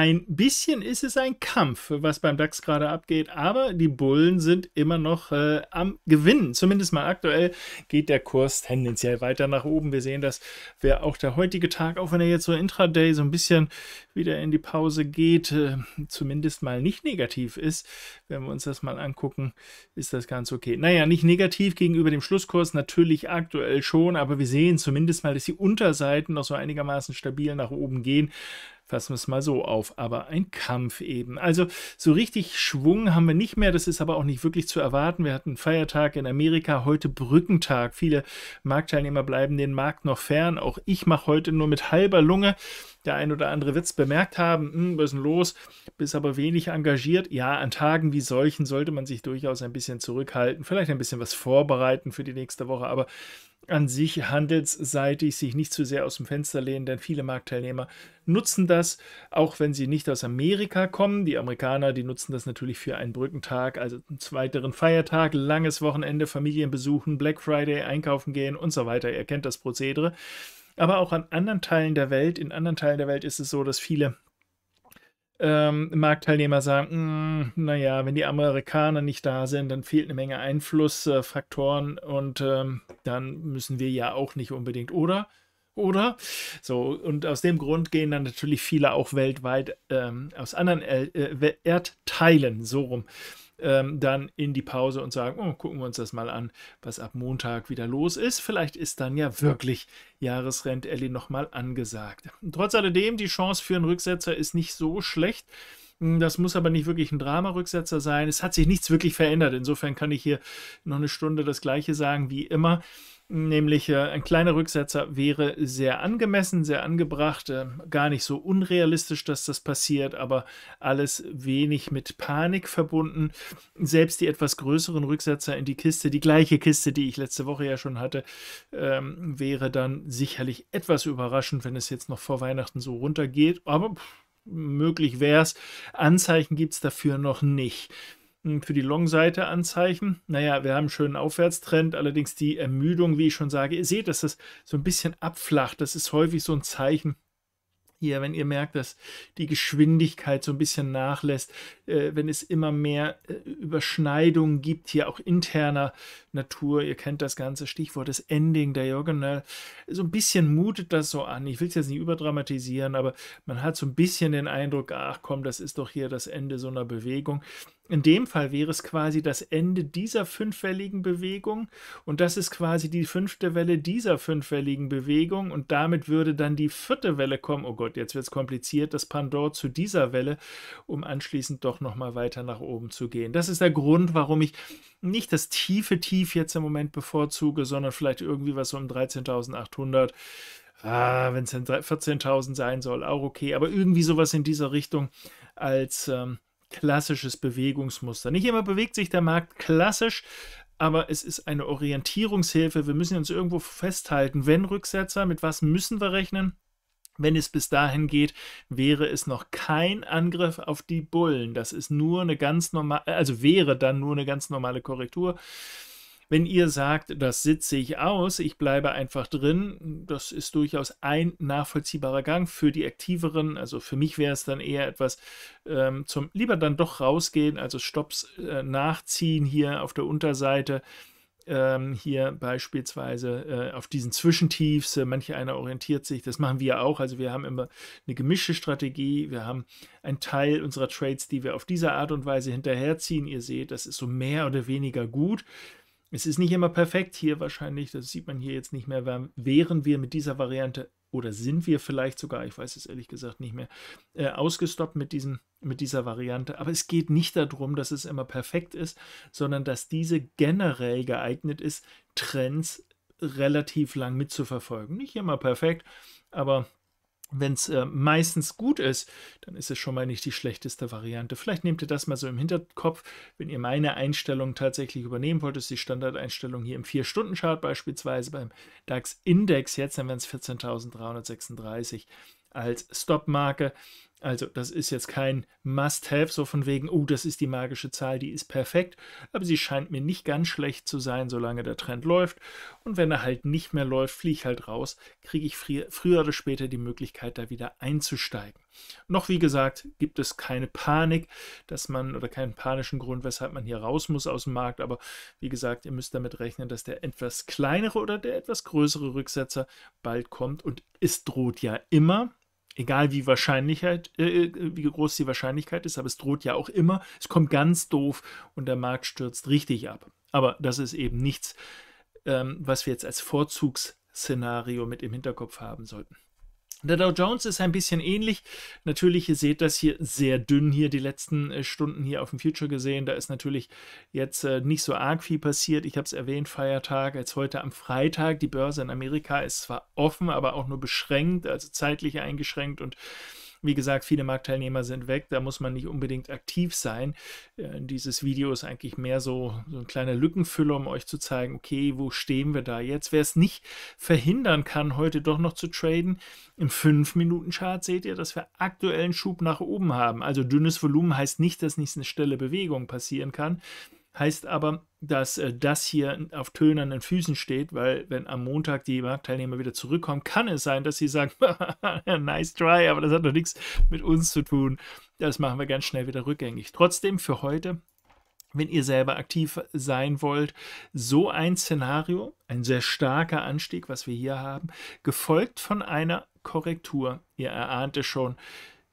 Ein bisschen ist es ein Kampf, was beim DAX gerade abgeht, aber die Bullen sind immer noch äh, am Gewinnen. Zumindest mal aktuell geht der Kurs tendenziell weiter nach oben. Wir sehen, dass wir auch der heutige Tag, auch wenn er jetzt so intraday so ein bisschen wieder in die Pause geht, äh, zumindest mal nicht negativ ist. Wenn wir uns das mal angucken, ist das ganz okay. Naja, nicht negativ gegenüber dem Schlusskurs, natürlich aktuell schon, aber wir sehen zumindest mal, dass die Unterseiten noch so einigermaßen stabil nach oben gehen fassen wir es mal so auf, aber ein Kampf eben. Also so richtig Schwung haben wir nicht mehr, das ist aber auch nicht wirklich zu erwarten. Wir hatten Feiertag in Amerika, heute Brückentag. Viele Marktteilnehmer bleiben den Markt noch fern. Auch ich mache heute nur mit halber Lunge der ein oder andere Witz bemerkt haben, hm, was ist denn los, bist aber wenig engagiert. Ja, an Tagen wie solchen sollte man sich durchaus ein bisschen zurückhalten, vielleicht ein bisschen was vorbereiten für die nächste Woche, aber an sich handelsseitig sich nicht zu sehr aus dem Fenster lehnen, denn viele Marktteilnehmer nutzen das, auch wenn sie nicht aus Amerika kommen. Die Amerikaner, die nutzen das natürlich für einen Brückentag, also einen weiteren Feiertag, langes Wochenende, Familien besuchen, Black Friday, einkaufen gehen und so weiter. Ihr kennt das Prozedere. Aber auch an anderen Teilen der Welt, in anderen Teilen der Welt ist es so, dass viele ähm, Marktteilnehmer sagen, mm, naja, wenn die Amerikaner nicht da sind, dann fehlt eine Menge Einflussfaktoren äh, und ähm, dann müssen wir ja auch nicht unbedingt, oder? Oder? So, und aus dem Grund gehen dann natürlich viele auch weltweit ähm, aus anderen El äh, äh Erdteilen so rum ähm, dann in die Pause und sagen, oh, gucken wir uns das mal an, was ab Montag wieder los ist. Vielleicht ist dann ja wirklich Jahresrent Jahresrendelle nochmal angesagt. Trotz alledem, die Chance für einen Rücksetzer ist nicht so schlecht. Hm, das muss aber nicht wirklich ein Drama-Rücksetzer sein. Es hat sich nichts wirklich verändert. Insofern kann ich hier noch eine Stunde das Gleiche sagen wie immer. Nämlich äh, ein kleiner Rücksetzer wäre sehr angemessen, sehr angebracht, äh, gar nicht so unrealistisch, dass das passiert, aber alles wenig mit Panik verbunden. Selbst die etwas größeren Rücksetzer in die Kiste, die gleiche Kiste, die ich letzte Woche ja schon hatte, ähm, wäre dann sicherlich etwas überraschend, wenn es jetzt noch vor Weihnachten so runtergeht. Aber pff, möglich wäre es. Anzeichen gibt es dafür noch nicht. Hm, für die Long-Seite Anzeichen. Naja, wir haben einen schönen Aufwärtstrend, allerdings die Ermüdung, wie ich schon sage, ihr seht, dass das so ein bisschen abflacht. Das ist häufig so ein Zeichen, hier, wenn ihr merkt, dass die Geschwindigkeit so ein bisschen nachlässt, äh, wenn es immer mehr äh, Überschneidungen gibt, hier auch interner Natur, ihr kennt das ganze Stichwort des Ending Diagonal, so ein bisschen mutet das so an. Ich will es jetzt nicht überdramatisieren, aber man hat so ein bisschen den Eindruck, ach komm, das ist doch hier das Ende so einer Bewegung. In dem Fall wäre es quasi das Ende dieser fünfwelligen Bewegung und das ist quasi die fünfte Welle dieser fünfwelligen Bewegung und damit würde dann die vierte Welle kommen. Oh Gott, jetzt wird es kompliziert, das Pandor zu dieser Welle, um anschließend doch nochmal weiter nach oben zu gehen. Das ist der Grund, warum ich nicht das tiefe Tief jetzt im Moment bevorzuge, sondern vielleicht irgendwie was um 13.800. Ah, wenn es 14.000 sein soll, auch okay, aber irgendwie sowas in dieser Richtung als ähm, klassisches Bewegungsmuster. Nicht immer bewegt sich der Markt klassisch, aber es ist eine Orientierungshilfe. Wir müssen uns irgendwo festhalten, wenn Rücksetzer, mit was müssen wir rechnen? Wenn es bis dahin geht, wäre es noch kein Angriff auf die Bullen. Das ist nur eine ganz normale, also wäre dann nur eine ganz normale Korrektur. Wenn ihr sagt, das sitze ich aus, ich bleibe einfach drin, das ist durchaus ein nachvollziehbarer Gang für die Aktiveren. Also für mich wäre es dann eher etwas ähm, zum lieber dann doch rausgehen, also Stops äh, nachziehen hier auf der Unterseite ähm, hier beispielsweise äh, auf diesen Zwischentiefs. Äh, manche einer orientiert sich, das machen wir auch. Also wir haben immer eine gemischte Strategie. Wir haben einen Teil unserer Trades, die wir auf diese Art und Weise hinterherziehen. Ihr seht, das ist so mehr oder weniger gut. Es ist nicht immer perfekt hier wahrscheinlich, das sieht man hier jetzt nicht mehr. Wären wir mit dieser Variante oder sind wir vielleicht sogar, ich weiß es ehrlich gesagt nicht mehr, äh, ausgestoppt mit, diesem, mit dieser Variante. Aber es geht nicht darum, dass es immer perfekt ist, sondern dass diese generell geeignet ist, Trends relativ lang mitzuverfolgen. Nicht immer perfekt, aber wenn es äh, meistens gut ist, dann ist es schon mal nicht die schlechteste Variante. Vielleicht nehmt ihr das mal so im Hinterkopf, wenn ihr meine Einstellung tatsächlich übernehmen wollt, ist die Standardeinstellung hier im 4-Stunden-Chart beispielsweise beim DAX-Index. Jetzt haben wir es 14.336 als Stop-Marke. Also das ist jetzt kein Must-Have, so von wegen, oh, das ist die magische Zahl, die ist perfekt, aber sie scheint mir nicht ganz schlecht zu sein, solange der Trend läuft. Und wenn er halt nicht mehr läuft, fliege ich halt raus, kriege ich früher oder später die Möglichkeit, da wieder einzusteigen. Noch wie gesagt, gibt es keine Panik, dass man oder keinen panischen Grund, weshalb man hier raus muss aus dem Markt, aber wie gesagt, ihr müsst damit rechnen, dass der etwas kleinere oder der etwas größere Rücksetzer bald kommt und es droht ja immer egal wie Wahrscheinlichkeit, äh, äh, wie groß die Wahrscheinlichkeit ist, aber es droht ja auch immer. Es kommt ganz doof und der Markt stürzt richtig ab. Aber das ist eben nichts, ähm, was wir jetzt als Vorzugsszenario mit im Hinterkopf haben sollten. Der Dow Jones ist ein bisschen ähnlich. Natürlich, ihr seht das hier sehr dünn hier die letzten äh, Stunden hier auf dem Future gesehen. Da ist natürlich jetzt äh, nicht so arg viel passiert. Ich habe es erwähnt, Feiertag als heute am Freitag. Die Börse in Amerika ist zwar offen, aber auch nur beschränkt, also zeitlich eingeschränkt und wie gesagt, viele Marktteilnehmer sind weg, da muss man nicht unbedingt aktiv sein. Äh, dieses Video ist eigentlich mehr so, so ein kleiner Lückenfüller, um euch zu zeigen, okay, wo stehen wir da jetzt? Wer es nicht verhindern kann, heute doch noch zu traden, im 5-Minuten-Chart seht ihr, dass wir aktuellen Schub nach oben haben. Also dünnes Volumen heißt nicht, dass nicht eine schnelle Bewegung passieren kann. Heißt aber, dass äh, das hier auf tönernen Füßen steht, weil wenn am Montag die Marktteilnehmer wieder zurückkommen, kann es sein, dass sie sagen, nice try, aber das hat doch nichts mit uns zu tun. Das machen wir ganz schnell wieder rückgängig. Trotzdem für heute wenn ihr selber aktiv sein wollt, so ein Szenario, ein sehr starker Anstieg, was wir hier haben, gefolgt von einer Korrektur. Ihr erahnt es schon,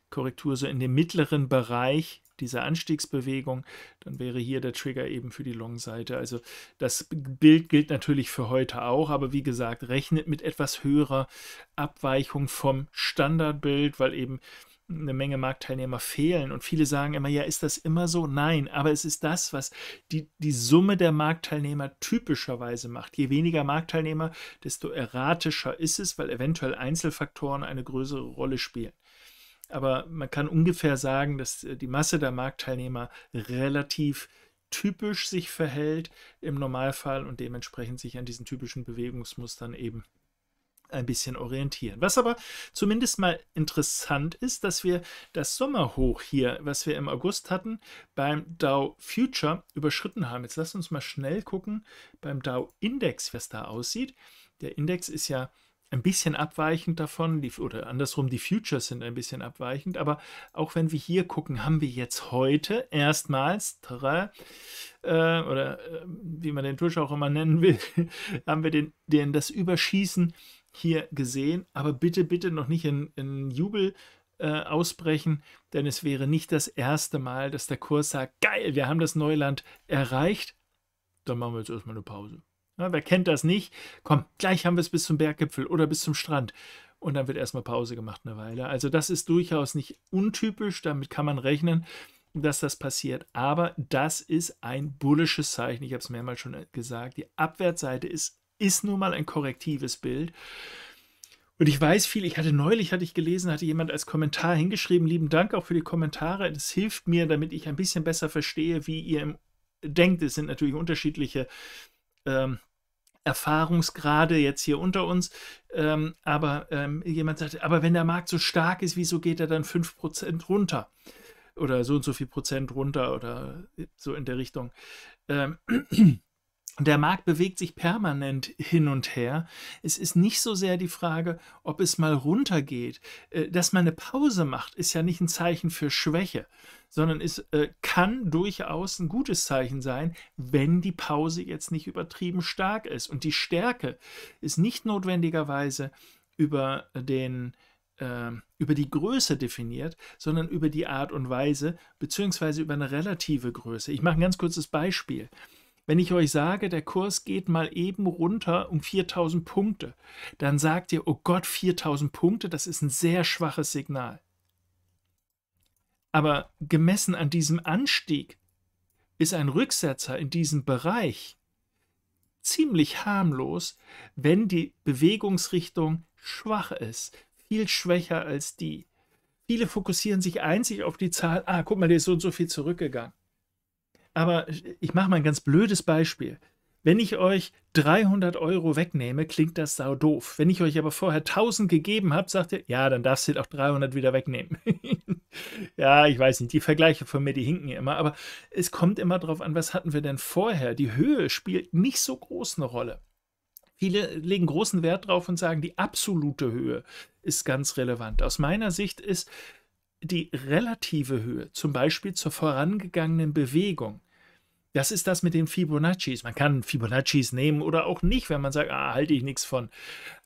Korrektur so in dem mittleren Bereich dieser Anstiegsbewegung, dann wäre hier der Trigger eben für die Long-Seite. Also das Bild gilt natürlich für heute auch, aber wie gesagt, rechnet mit etwas höherer Abweichung vom Standardbild, weil eben eine Menge Marktteilnehmer fehlen. Und viele sagen immer, ja, ist das immer so? Nein, aber es ist das, was die, die Summe der Marktteilnehmer typischerweise macht. Je weniger Marktteilnehmer, desto erratischer ist es, weil eventuell Einzelfaktoren eine größere Rolle spielen aber man kann ungefähr sagen, dass äh, die Masse der Marktteilnehmer relativ typisch sich verhält im Normalfall und dementsprechend sich an diesen typischen Bewegungsmustern eben ein bisschen orientieren. Was aber zumindest mal interessant ist, dass wir das Sommerhoch hier, was wir im August hatten, beim Dow Future überschritten haben. Jetzt lass uns mal schnell gucken beim Dow Index, was da aussieht. Der Index ist ja ein bisschen abweichend davon, die, oder andersrum, die Futures sind ein bisschen abweichend, aber auch wenn wir hier gucken, haben wir jetzt heute erstmals drei, äh, oder äh, wie man den Tusch auch immer nennen will, haben wir den, den, das Überschießen hier gesehen, aber bitte, bitte noch nicht in, in Jubel äh, ausbrechen, denn es wäre nicht das erste Mal, dass der Kurs sagt, geil, wir haben das Neuland erreicht. Dann machen wir jetzt erstmal eine Pause. Ja, ne, wer kennt das nicht? Komm, gleich haben wir es bis zum Berggipfel oder bis zum Strand. Und dann wird erstmal Pause gemacht eine Weile. Also das ist durchaus nicht untypisch, damit kann man rechnen, dass das passiert. Aber das ist ein bullisches Zeichen. Ich habe es mehrmals schon äh, gesagt. Die Abwärtsseite ist, ist nun mal ein korrektives Bild. Und ich weiß viel, ich hatte neulich, hatte ich gelesen, hatte jemand als Kommentar hingeschrieben, lieben Dank auch für die Kommentare. Das hilft mir, damit ich ein bisschen besser verstehe, wie ihr denkt. Es sind natürlich unterschiedliche äh, ähm, Erfahrungsgrade jetzt hier unter uns. Ähm, aber ähm, jemand sagt, aber wenn der Markt so stark ist, wieso geht er dann 5% runter? Oder so und so viel Prozent runter oder so in der Richtung. Ähm, der Markt bewegt sich permanent hin und her. Es ist nicht so sehr die Frage, ob es mal runtergeht. Äh, dass man eine Pause macht, ist ja nicht ein Zeichen für Schwäche, sondern es äh, kann durchaus ein gutes Zeichen sein, wenn die Pause jetzt nicht übertrieben stark ist. Und die Stärke ist nicht notwendigerweise über den ähm, über die Größe definiert, sondern über die Art und Weise, beziehungsweise über eine relative Größe. Ich mache ein ganz kurzes Beispiel. Wenn ich euch sage, der Kurs geht mal eben runter um 4000 Punkte, dann sagt ihr, oh Gott, 4000 Punkte, das ist ein sehr schwaches Signal. Aber gemessen an diesem Anstieg ist ein Rücksetzer in diesem Bereich ziemlich harmlos, wenn die Bewegungsrichtung schwach ist, viel schwächer als die. Viele fokussieren sich einzig auf die Zahl, ah, guck mal, der ist so und so viel zurückgegangen aber ich mache mal ein ganz blödes Beispiel. Wenn ich euch 300 Euro wegnehme, klingt das sau doof. Wenn ich euch aber vorher 1000 gegeben habe, sagt ihr, ja, dann darfst du auch 300 wieder wegnehmen. ja, ich weiß nicht, die Vergleiche von mir, die hinken immer, aber es kommt immer darauf an, was hatten wir denn vorher. Die Höhe spielt nicht so groß eine Rolle. Viele legen großen Wert drauf und sagen, die absolute Höhe ist ganz relevant. Aus meiner Sicht ist die relative Höhe, zum Beispiel zur vorangegangenen Bewegung, das ist das mit den Fibonaccis. Man kann Fibonaccis nehmen oder auch nicht, wenn man sagt, ah, halte ich nichts von.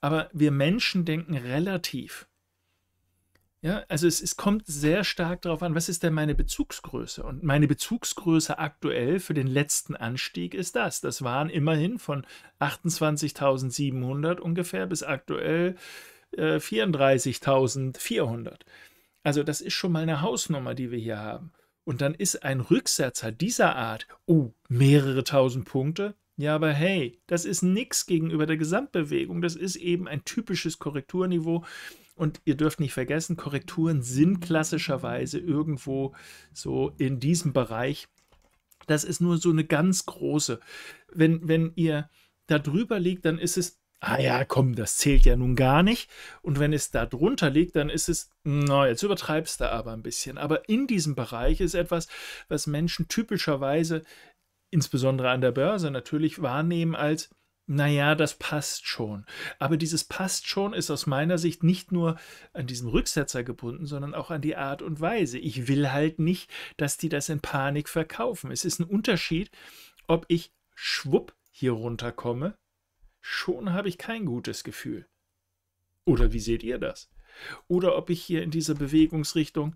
Aber wir Menschen denken relativ. Ja, also es, es kommt sehr stark darauf an, was ist denn meine Bezugsgröße? Und meine Bezugsgröße aktuell für den letzten Anstieg ist das. Das waren immerhin von 28.700 ungefähr bis aktuell äh, 34.400. Also das ist schon mal eine Hausnummer, die wir hier haben und dann ist ein Rücksetzer dieser Art, oh, mehrere tausend Punkte. Ja, aber hey, das ist nichts gegenüber der Gesamtbewegung. Das ist eben ein typisches Korrekturniveau. Und ihr dürft nicht vergessen, Korrekturen sind klassischerweise irgendwo so in diesem Bereich. Das ist nur so eine ganz große. Wenn, wenn ihr da drüber liegt, dann ist es ah ja, komm, das zählt ja nun gar nicht. Und wenn es da drunter liegt, dann ist es, na, jetzt übertreibst du aber ein bisschen. Aber in diesem Bereich ist etwas, was Menschen typischerweise, insbesondere an der Börse natürlich, wahrnehmen als, naja, das passt schon. Aber dieses passt schon ist aus meiner Sicht nicht nur an diesen Rücksetzer gebunden, sondern auch an die Art und Weise. Ich will halt nicht, dass die das in Panik verkaufen. Es ist ein Unterschied, ob ich schwupp hier runterkomme Schon habe ich kein gutes Gefühl. Oder wie seht ihr das? Oder ob ich hier in dieser Bewegungsrichtung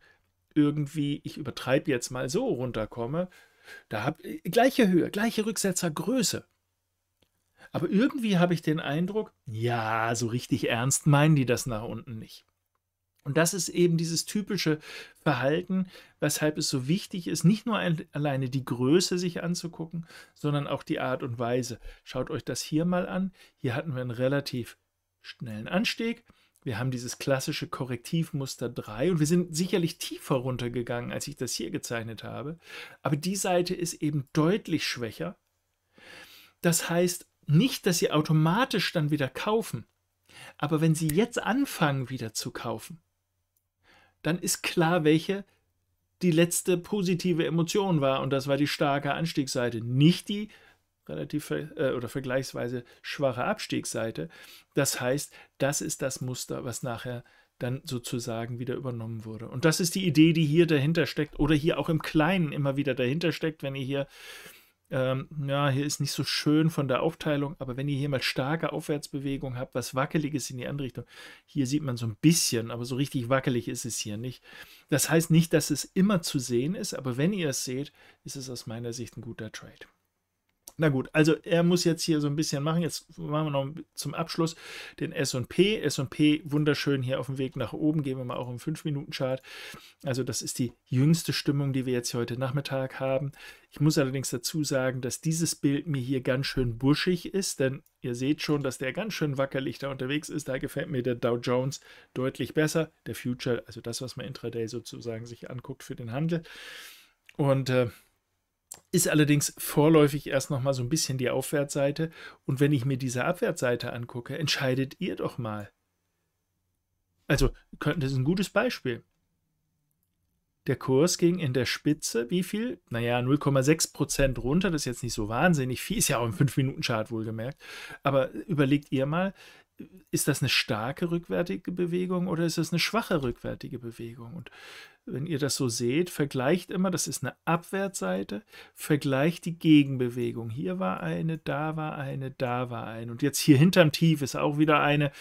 irgendwie, ich übertreibe jetzt mal so, runterkomme. Da habe ich äh, gleiche Höhe, gleiche Rücksetzergröße. Aber irgendwie habe ich den Eindruck, ja, so richtig ernst meinen die das nach unten nicht. Und das ist eben dieses typische Verhalten, weshalb es so wichtig ist, nicht nur ein, alleine die Größe sich anzugucken, sondern auch die Art und Weise. Schaut euch das hier mal an. Hier hatten wir einen relativ schnellen Anstieg. Wir haben dieses klassische Korrektivmuster 3 und wir sind sicherlich tiefer runtergegangen, als ich das hier gezeichnet habe. Aber die Seite ist eben deutlich schwächer. Das heißt nicht, dass Sie automatisch dann wieder kaufen. Aber wenn Sie jetzt anfangen, wieder zu kaufen, dann ist klar, welche die letzte positive Emotion war. Und das war die starke Anstiegsseite, nicht die relativ äh, oder vergleichsweise schwache Abstiegsseite. Das heißt, das ist das Muster, was nachher dann sozusagen wieder übernommen wurde. Und das ist die Idee, die hier dahinter steckt oder hier auch im Kleinen immer wieder dahinter steckt, wenn ihr hier ähm, ja, hier ist nicht so schön von der Aufteilung, aber wenn ihr hier mal starke Aufwärtsbewegung habt, was wackeliges in die andere Richtung, hier sieht man so ein bisschen, aber so richtig wackelig ist es hier nicht. Das heißt nicht, dass es immer zu sehen ist, aber wenn ihr es seht, ist es aus meiner Sicht ein guter Trade. Na gut, also er muss jetzt hier so ein bisschen machen. Jetzt machen wir noch zum Abschluss den SP. SP wunderschön hier auf dem Weg nach oben, gehen wir mal auch im 5-Minuten-Chart. Also, das ist die jüngste Stimmung, die wir jetzt hier heute Nachmittag haben. Ich muss allerdings dazu sagen, dass dieses Bild mir hier ganz schön buschig ist, denn ihr seht schon, dass der ganz schön wackerlich da unterwegs ist. Da gefällt mir der Dow Jones deutlich besser. Der Future, also das, was man intraday sozusagen sich anguckt für den Handel. Und äh, ist allerdings vorläufig erst noch mal so ein bisschen die Aufwärtsseite. Und wenn ich mir diese Abwärtsseite angucke, entscheidet ihr doch mal. Also, das ist ein gutes Beispiel. Der Kurs ging in der Spitze, wie viel? Naja, 0,6% runter, das ist jetzt nicht so wahnsinnig viel, ist ja auch im 5-Minuten-Chart wohlgemerkt. Aber überlegt ihr mal, ist das eine starke rückwärtige Bewegung oder ist das eine schwache rückwärtige Bewegung? Und wenn ihr das so seht, vergleicht immer, das ist eine Abwärtsseite, vergleicht die Gegenbewegung. Hier war eine, da war eine, da war eine. Und jetzt hier hinterm Tief ist auch wieder eine,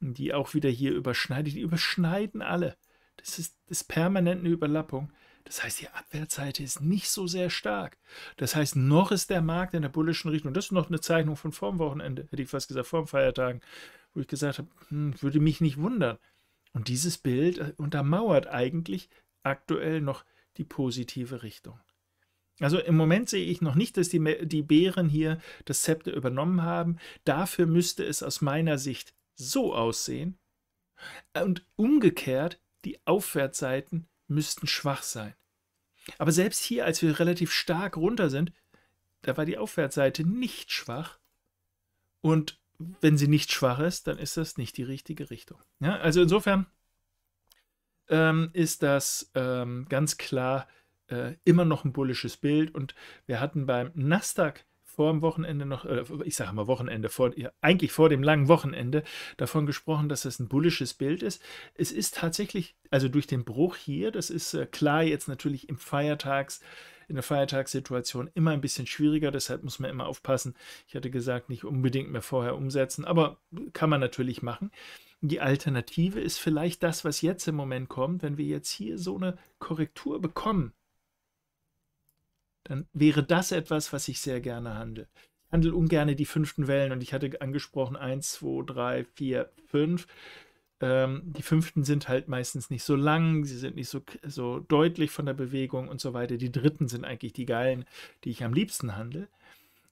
die auch wieder hier überschneidet. Die überschneiden alle. Das ist, das ist permanent eine Überlappung. Das heißt, die Abwärtsseite ist nicht so sehr stark. Das heißt, noch ist der Markt in der bullischen Richtung. Das ist noch eine Zeichnung von vorm Wochenende, hätte ich fast gesagt, vorm Feiertagen, wo ich gesagt habe, hm, würde mich nicht wundern. Und dieses Bild äh, untermauert eigentlich aktuell noch die positive Richtung. Also im Moment sehe ich noch nicht, dass die, die Bären hier das Zepter übernommen haben. Dafür müsste es aus meiner Sicht so aussehen. Und umgekehrt, die Aufwärtsseiten müssten schwach sein. Aber selbst hier, als wir relativ stark runter sind, da war die Aufwärtsseite nicht schwach. Und wenn sie nicht schwach ist, dann ist das nicht die richtige Richtung. Ja, also insofern ähm, ist das ähm, ganz klar äh, immer noch ein bullisches Bild. Und wir hatten beim Nasdaq vor dem Wochenende noch, äh, ich sage mal Wochenende, vor, ja, eigentlich vor dem langen Wochenende davon gesprochen, dass das ein bullisches Bild ist. Es ist tatsächlich, also durch den Bruch hier, das ist äh, klar jetzt natürlich im Feiertags in der Feiertagssituation immer ein bisschen schwieriger, deshalb muss man immer aufpassen. Ich hatte gesagt, nicht unbedingt mehr vorher umsetzen, aber kann man natürlich machen. Die Alternative ist vielleicht das, was jetzt im Moment kommt, wenn wir jetzt hier so eine Korrektur bekommen. Dann wäre das etwas, was ich sehr gerne handle Ich handle ungern die fünften Wellen und ich hatte angesprochen 1, 2, 3, 4, 5. Ähm, die fünften sind halt meistens nicht so lang, sie sind nicht so, so deutlich von der Bewegung und so weiter. Die dritten sind eigentlich die geilen, die ich am liebsten handle.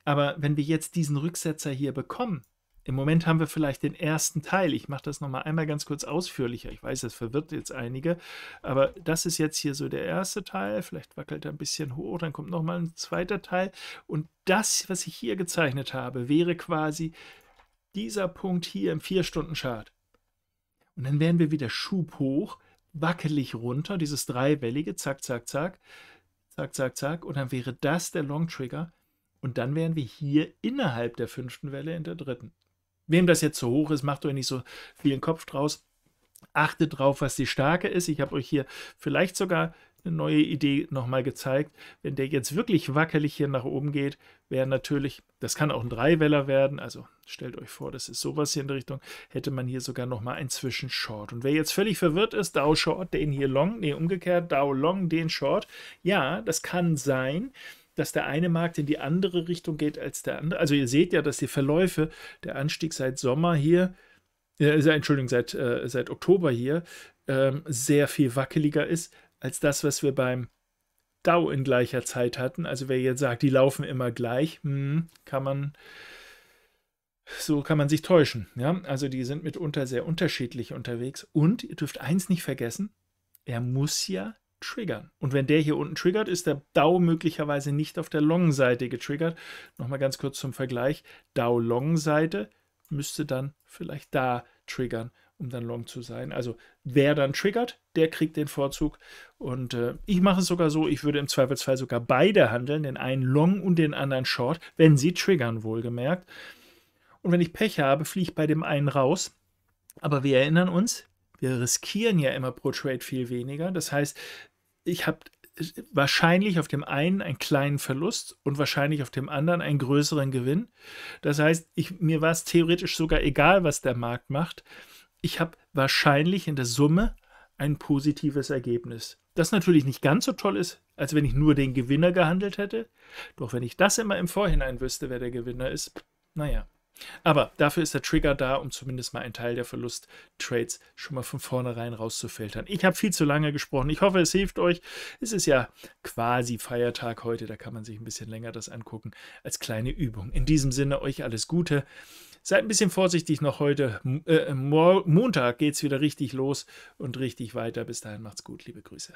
Aber wenn wir jetzt diesen Rücksetzer hier bekommen, im Moment haben wir vielleicht den ersten Teil. Ich mache das nochmal einmal ganz kurz ausführlicher. Ich weiß, das verwirrt jetzt einige, aber das ist jetzt hier so der erste Teil. Vielleicht wackelt er ein bisschen hoch, dann kommt nochmal ein zweiter Teil. Und das, was ich hier gezeichnet habe, wäre quasi dieser Punkt hier im Vier-Stunden-Chart. Und dann wären wir wieder Schub hoch, wackelig runter, dieses dreiwellige, zack, zack, zack, zack, zack, zack. Und dann wäre das der Long Trigger. Und dann wären wir hier innerhalb der fünften Welle in der dritten. Wem das jetzt zu hoch ist, macht euch nicht so viel den Kopf draus. Achtet drauf, was die starke ist. Ich habe euch hier vielleicht sogar eine neue Idee nochmal gezeigt. Wenn der jetzt wirklich wackelig hier nach oben geht, wäre natürlich, das kann auch ein Dreiweller werden, also stellt euch vor, das ist sowas hier in der Richtung, hätte man hier sogar nochmal ein Zwischenshort. Und wer jetzt völlig verwirrt ist, Dow Short, den hier Long, nee, umgekehrt, Dow Long, den Short, ja, das kann sein, dass der eine Markt in die andere Richtung geht als der andere. Also ihr seht ja, dass die Verläufe, der Anstieg seit Sommer hier, äh, Entschuldigung, seit, äh, seit Oktober hier, ähm, sehr viel wackeliger ist als das, was wir beim DAO in gleicher Zeit hatten. Also wer jetzt sagt, die laufen immer gleich, hm, kann man so kann man sich täuschen. Ja? Also die sind mitunter sehr unterschiedlich unterwegs. Und ihr dürft eins nicht vergessen, er muss ja triggern. Und wenn der hier unten triggert, ist der DAO möglicherweise nicht auf der Long-Seite getriggert. Nochmal ganz kurz zum Vergleich. DAO Long-Seite müsste dann vielleicht da triggern um dann long zu sein. Also wer dann triggert, der kriegt den Vorzug. Und äh, ich mache es sogar so, ich würde im Zweifelsfall sogar beide handeln, den einen long und den anderen short, wenn sie triggern, wohlgemerkt. Und wenn ich Pech habe, fliege ich bei dem einen raus. Aber wir erinnern uns, wir riskieren ja immer pro Trade viel weniger. Das heißt, ich habe wahrscheinlich auf dem einen einen kleinen Verlust und wahrscheinlich auf dem anderen einen größeren Gewinn. Das heißt, ich, mir war es theoretisch sogar egal, was der Markt macht ich habe wahrscheinlich in der Summe ein positives Ergebnis. Das natürlich nicht ganz so toll ist, als wenn ich nur den Gewinner gehandelt hätte. Doch wenn ich das immer im Vorhinein wüsste, wer der Gewinner ist, naja. Aber dafür ist der Trigger da, um zumindest mal einen Teil der Verlust-Trades schon mal von vornherein rauszufiltern. Ich habe viel zu lange gesprochen. Ich hoffe, es hilft euch. Es ist ja quasi Feiertag heute, da kann man sich ein bisschen länger das angucken als kleine Übung. In diesem Sinne euch alles Gute. Seid ein bisschen vorsichtig noch heute. Äh, Montag es wieder richtig los und richtig weiter. Bis dahin macht's gut. Liebe Grüße.